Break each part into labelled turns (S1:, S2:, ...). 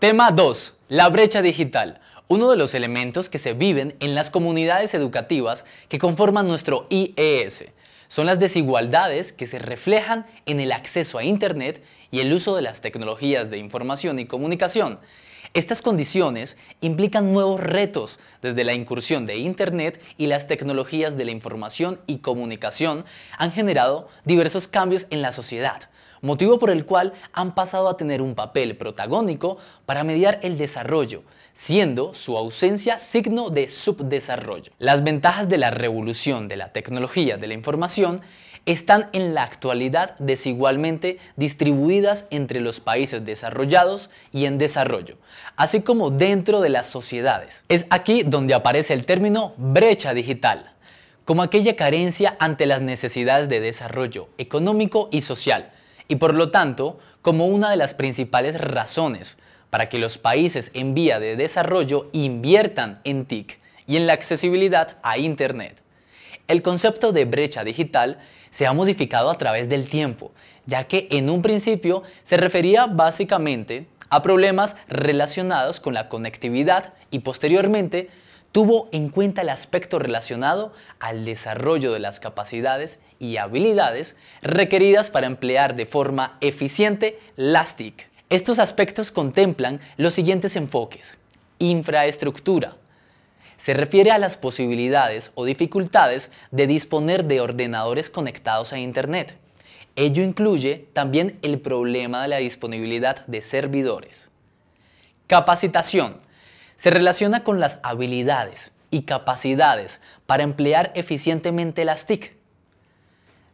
S1: Tema 2. La brecha digital. Uno de los elementos que se viven en las comunidades educativas que conforman nuestro IES son las desigualdades que se reflejan en el acceso a Internet y el uso de las tecnologías de información y comunicación. Estas condiciones implican nuevos retos desde la incursión de Internet y las tecnologías de la información y comunicación han generado diversos cambios en la sociedad motivo por el cual han pasado a tener un papel protagónico para mediar el desarrollo, siendo su ausencia signo de subdesarrollo. Las ventajas de la revolución de la tecnología de la información están en la actualidad desigualmente distribuidas entre los países desarrollados y en desarrollo, así como dentro de las sociedades. Es aquí donde aparece el término brecha digital, como aquella carencia ante las necesidades de desarrollo económico y social, y por lo tanto como una de las principales razones para que los países en vía de desarrollo inviertan en TIC y en la accesibilidad a Internet. El concepto de brecha digital se ha modificado a través del tiempo, ya que en un principio se refería básicamente a problemas relacionados con la conectividad y posteriormente tuvo en cuenta el aspecto relacionado al desarrollo de las capacidades y habilidades requeridas para emplear de forma eficiente las TIC. Estos aspectos contemplan los siguientes enfoques. Infraestructura. Se refiere a las posibilidades o dificultades de disponer de ordenadores conectados a Internet. Ello incluye también el problema de la disponibilidad de servidores. Capacitación se relaciona con las habilidades y capacidades para emplear eficientemente las TIC.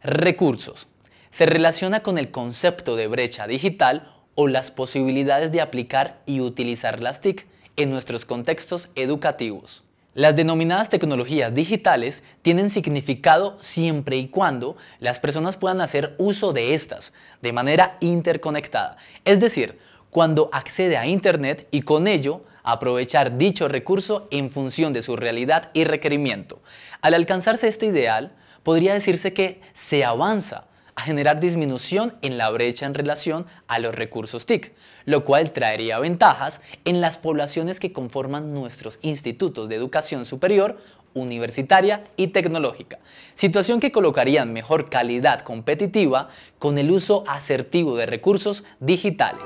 S1: Recursos. Se relaciona con el concepto de brecha digital o las posibilidades de aplicar y utilizar las TIC en nuestros contextos educativos. Las denominadas tecnologías digitales tienen significado siempre y cuando las personas puedan hacer uso de estas de manera interconectada, es decir, cuando accede a Internet y con ello aprovechar dicho recurso en función de su realidad y requerimiento. Al alcanzarse este ideal, podría decirse que se avanza a generar disminución en la brecha en relación a los recursos TIC, lo cual traería ventajas en las poblaciones que conforman nuestros institutos de educación superior, universitaria y tecnológica, situación que colocaría en mejor calidad competitiva con el uso asertivo de recursos digitales.